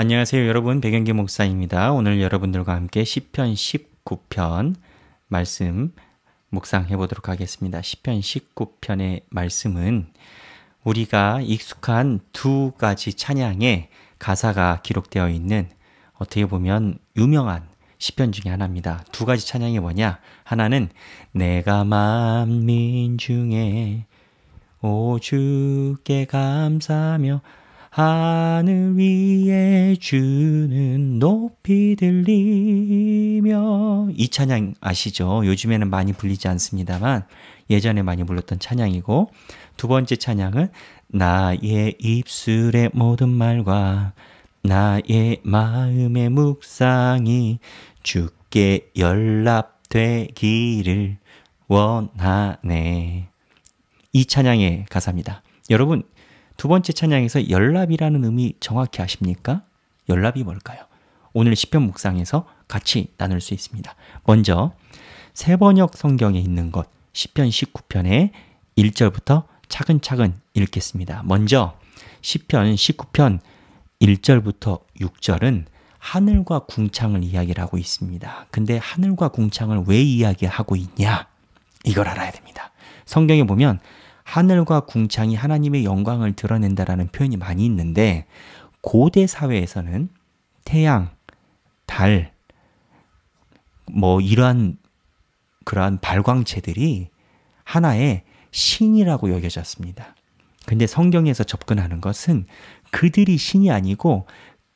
안녕하세요 여러분 백영기 목사입니다. 오늘 여러분들과 함께 시편 19편 말씀 묵상해 보도록 하겠습니다. 시편 19편의 말씀은 우리가 익숙한 두 가지 찬양의 가사가 기록되어 있는 어떻게 보면 유명한 시편 중의 하나입니다. 두 가지 찬양이 뭐냐? 하나는 내가 만민 중에 오죽게 감사하며 하늘 위날 주는 높이 들리며 이 찬양 아시죠? 요즘에는 많이 불리지 않습니다만 예전에 많이 불렀던 찬양이고 두 번째 찬양은 나의 입술의 모든 말과 나의 마음의 묵상이 주께 연락되기를 원하네. 이 찬양의 가사입니다. 여러분, 두 번째 찬양에서 연락이라는 의미 정확히 아십니까? 연락이 뭘까요? 오늘 1 0편 묵상에서 같이 나눌 수 있습니다. 먼저 세번역 성경에 있는 것 시편 19편의 1절부터 차근차근 읽겠습니다. 먼저 시편 19편 1절부터 6절은 하늘과 궁창을 이야기 하고 있습니다. 근데 하늘과 궁창을 왜 이야기하고 있냐? 이걸 알아야 됩니다. 성경에 보면 하늘과 궁창이 하나님의 영광을 드러낸다라는 표현이 많이 있는데 고대 사회에서는 태양, 달, 뭐 이러한 그러한 발광체들이 하나의 신이라고 여겨졌습니다. 근데 성경에서 접근하는 것은 그들이 신이 아니고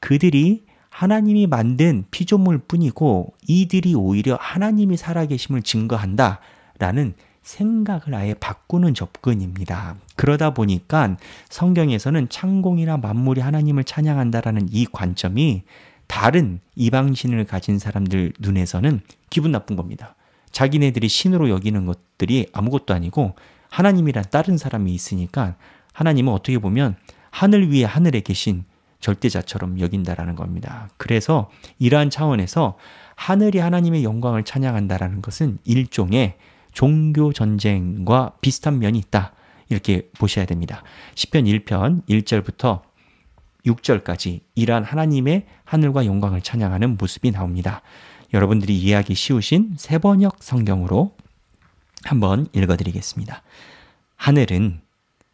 그들이 하나님이 만든 피조물 뿐이고 이들이 오히려 하나님이 살아계심을 증거한다 라는 생각을 아예 바꾸는 접근입니다. 그러다 보니까 성경에서는 창공이나 만물이 하나님을 찬양한다라는 이 관점이 다른 이방신을 가진 사람들 눈에서는 기분 나쁜 겁니다. 자기네들이 신으로 여기는 것들이 아무것도 아니고 하나님이란 다른 사람이 있으니까 하나님은 어떻게 보면 하늘 위에 하늘에 계신 절대자처럼 여긴다라는 겁니다. 그래서 이러한 차원에서 하늘이 하나님의 영광을 찬양한다라는 것은 일종의 종교 전쟁과 비슷한 면이 있다. 이렇게 보셔야 됩니다. 10편 1편 1절부터 6절까지 이러한 하나님의 하늘과 영광을 찬양하는 모습이 나옵니다. 여러분들이 이해하기 쉬우신 세번역 성경으로 한번 읽어드리겠습니다. 하늘은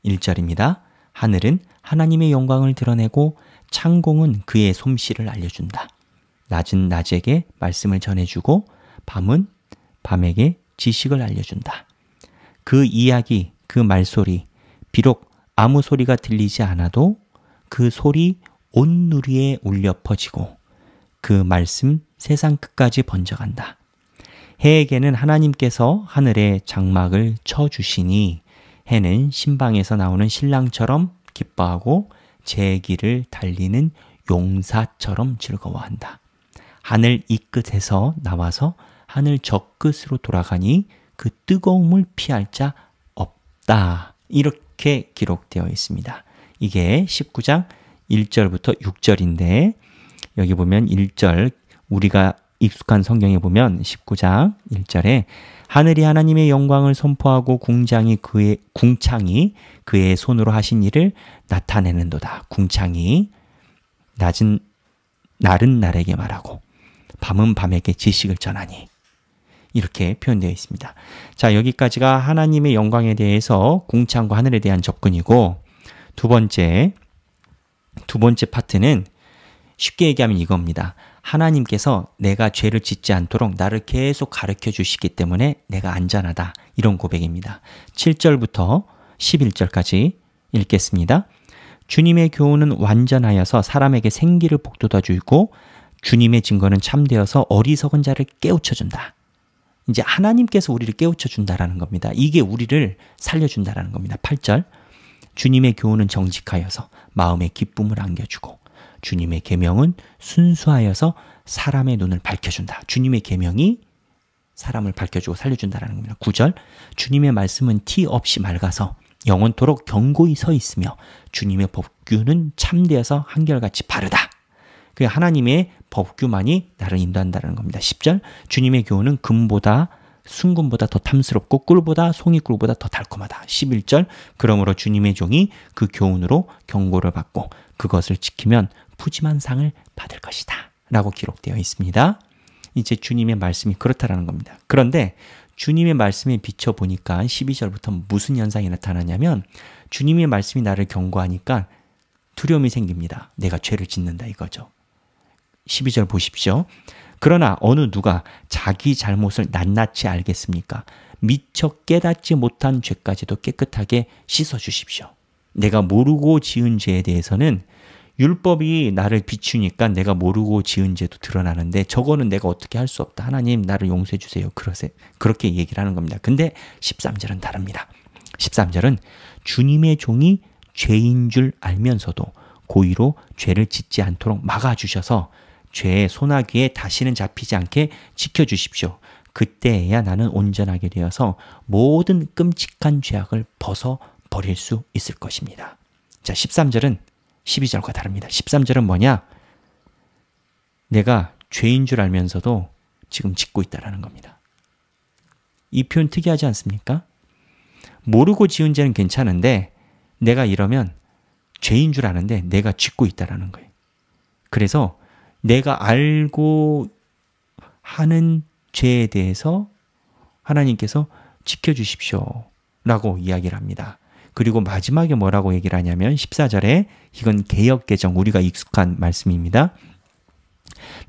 1절입니다. 하늘은 하나님의 영광을 드러내고 창공은 그의 솜씨를 알려준다. 낮은 낮에게 말씀을 전해주고 밤은 밤에게 지식을 알려준다. 그 이야기, 그 말소리, 비록 아무 소리가 들리지 않아도 그 소리 온 누리에 울려 퍼지고 그 말씀 세상 끝까지 번져간다. 해에게는 하나님께서 하늘에 장막을 쳐주시니 해는 신방에서 나오는 신랑처럼 기뻐하고 제 길을 달리는 용사처럼 즐거워한다. 하늘 이 끝에서 나와서 하늘 저 끝으로 돌아가니 그 뜨거움을 피할 자 없다. 이렇게 기록되어 있습니다. 이게 19장 1절부터 6절인데 여기 보면 1절 우리가 익숙한 성경에 보면 19장 1절에 하늘이 하나님의 영광을 선포하고 궁장이 그의 궁창이 그의 손으로 하신 일을 나타내는도다. 궁창이 낮은 날은 날에게 말하고 밤은 밤에게 지식을 전하니 이렇게 표현되어 있습니다. 자, 여기까지가 하나님의 영광에 대해서 공창과 하늘에 대한 접근이고 두 번째 두 번째 파트는 쉽게 얘기하면 이겁니다. 하나님께서 내가 죄를 짓지 않도록 나를 계속 가르켜 주시기 때문에 내가 안전하다. 이런 고백입니다. 7절부터 11절까지 읽겠습니다. 주님의 교훈은 완전하여서 사람에게 생기를 복돋아 주고 주님의 증거는 참되어서 어리석은 자를 깨우쳐 준다. 이제 하나님께서 우리를 깨우쳐 준다라는 겁니다. 이게 우리를 살려 준다라는 겁니다. 8절. 주님의 교훈은 정직하여서 마음에 기쁨을 안겨주고 주님의 계명은 순수하여서 사람의 눈을 밝혀준다. 주님의 계명이 사람을 밝혀주고 살려준다라는 겁니다. 9절 주님의 말씀은 티 없이 맑아서 영원토록 견고히 서 있으며 주님의 법규는 참되어서 한결같이 바르다. 그 하나님의 법규만이 나를 인도한다는 겁니다. 10절 주님의 교훈은 금보다 순금보다 더 탐스럽고 꿀보다 송이 꿀보다 더 달콤하다. 11절 그러므로 주님의 종이 그 교훈으로 경고를 받고 그것을 지키면 푸짐한 상을 받을 것이다. 라고 기록되어 있습니다. 이제 주님의 말씀이 그렇다라는 겁니다. 그런데 주님의 말씀에 비춰보니까 12절부터 무슨 현상이 나타나냐면 주님의 말씀이 나를 경고하니까 두려움이 생깁니다. 내가 죄를 짓는다 이거죠. 12절 보십시오. 그러나 어느 누가 자기 잘못을 낱낱이 알겠습니까? 미처 깨닫지 못한 죄까지도 깨끗하게 씻어 주십시오. 내가 모르고 지은 죄에 대해서는 율법이 나를 비추니까 내가 모르고 지은 죄도 드러나는데 저거는 내가 어떻게 할 수 없다. 하나님 나를 용서해 주세요. 그러세, 그렇게 얘기를 하는 겁니다. 근데 13절은 다릅니다. 13절은 주님의 종이 죄인 줄 알면서도 고의로 죄를 짓지 않도록 막아주셔서 죄의 소나기에 다시는 잡히지 않게 지켜주십시오. 그때에야 나는 온전하게 되어서 모든 끔찍한 죄악을 벗어버릴 수 있을 것입니다. 자, 13절은 12절과 다릅니다. 13절은 뭐냐? 내가 죄인 줄 알면서도 지금 짓고 있다라는 겁니다. 이 표현 특이하지 않습니까? 모르고 지은 죄는 괜찮은데 내가 이러면 죄인 줄 아는데 내가 짓고 있다라는 거예요. 그래서 내가 알고 하는 죄에 대해서 하나님께서 지켜주십시오. 라고 이야기를 합니다. 그리고 마지막에 뭐라고 얘기를 하냐면 14절에 이건 개혁개정 우리가 익숙한 말씀입니다.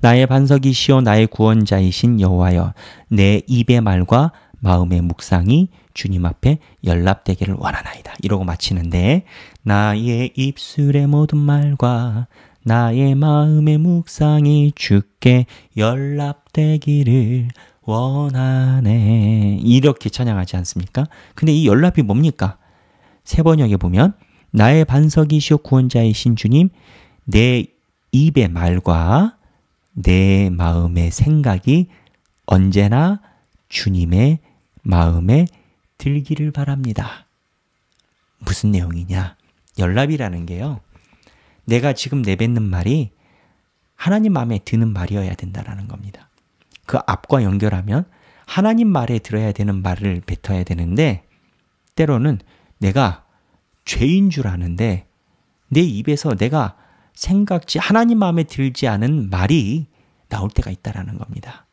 나의 반석이시오 나의 구원자이신 여호와여 내 입의 말과 마음의 묵상이 주님 앞에 연락되기를 원하나이다. 이러고 마치는데 나의 입술의 모든 말과 나의 마음의 묵상이 주께 연락되기를 원하네. 이렇게 찬양하지 않습니까? 근데 이 연락이 뭡니까? 세 번역에 보면 나의 반석이시오 구원자이신 주님 내 입의 말과 내 마음의 생각이 언제나 주님의 마음에 들기를 바랍니다. 무슨 내용이냐? 연락이라는 게요. 내가 지금 내뱉는 말이 하나님 마음에 드는 말이어야 된다라는 겁니다. 그 앞과 연결하면 하나님 말에 들어야 되는 말을 뱉어야 되는데 때로는 내가 죄인 줄 아는데 내 입에서 내가 생각지 하나님 마음에 들지 않은 말이 나올 때가 있다라는 겁니다.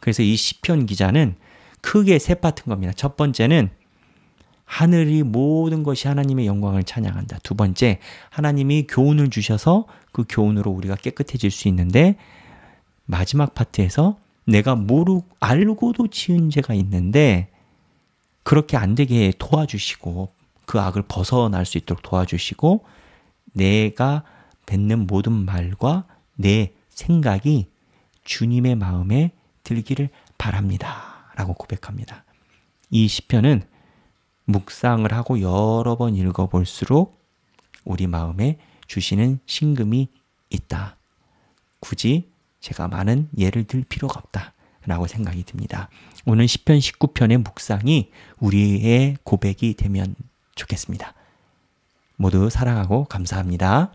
그래서 이 시편 기자는 크게 세 파트인 겁니다. 첫 번째는 하늘이 모든 것이 하나님의 영광을 찬양한다. 두 번째, 하나님이 교훈을 주셔서 그 교훈으로 우리가 깨끗해질 수 있는데 마지막 파트에서 내가 모르 알고도 지은 죄가 있는데 그렇게 안 되게 도와주시고 그 악을 벗어날 수 있도록 도와주시고 내가 뱉는 모든 말과 내 생각이 주님의 마음에 들기를 바랍니다. 라고 고백합니다. 이 시편은 묵상을 하고 여러 번 읽어볼수록 우리 마음에 주시는 신금이 있다. 굳이 제가 많은 예를 들 필요가 없다. 라고 생각이 듭니다. 오늘 10편 19편의 묵상이 우리의 고백이 되면 좋겠습니다. 모두 사랑하고 감사합니다.